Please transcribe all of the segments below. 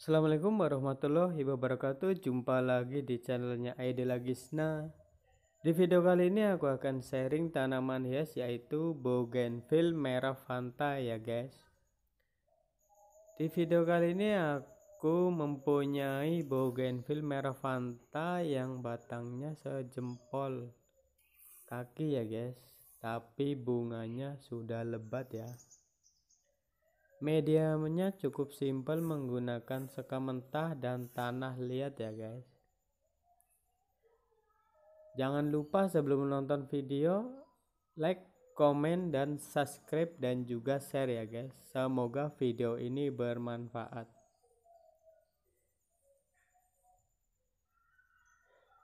Assalamualaikum warahmatullahi wabarakatuh Jumpa lagi di channelnya Aide Lagisna Di video kali ini aku akan sharing tanaman hias yaitu Bougainville merah fanta ya guys Di video kali ini aku mempunyai Bougainville merah fanta yang batangnya sejempol kaki ya guys Tapi bunganya sudah lebat ya mediumnya cukup simpel menggunakan sekam mentah dan tanah liat ya guys jangan lupa sebelum menonton video like komen dan subscribe dan juga share ya guys semoga video ini bermanfaat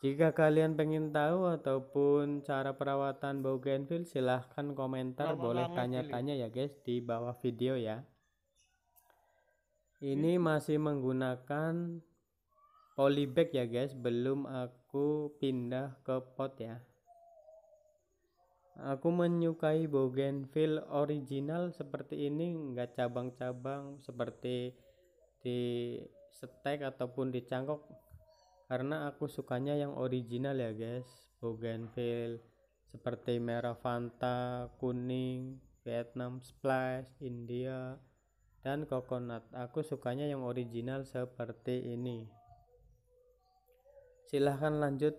Jika kalian pengen tahu ataupun cara perawatan bougainville silahkan komentar Lama boleh tanya-tanya ya guys di bawah video ya ini masih menggunakan polybag ya guys belum aku pindah ke pot ya aku menyukai bougainville original seperti ini nggak cabang-cabang seperti di stek ataupun di cangkok karena aku sukanya yang original ya guys bougainville seperti merah fanta kuning vietnam splash india dan coconut. Aku sukanya yang original seperti ini. Silahkan lanjut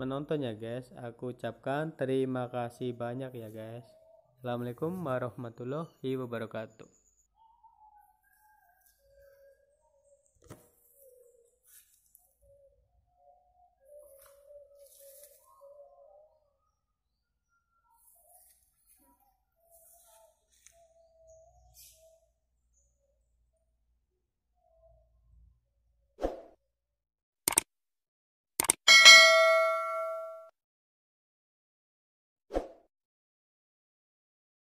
menonton ya guys. Aku ucapkan terima kasih banyak ya guys. Assalamualaikum warahmatullahi wabarakatuh.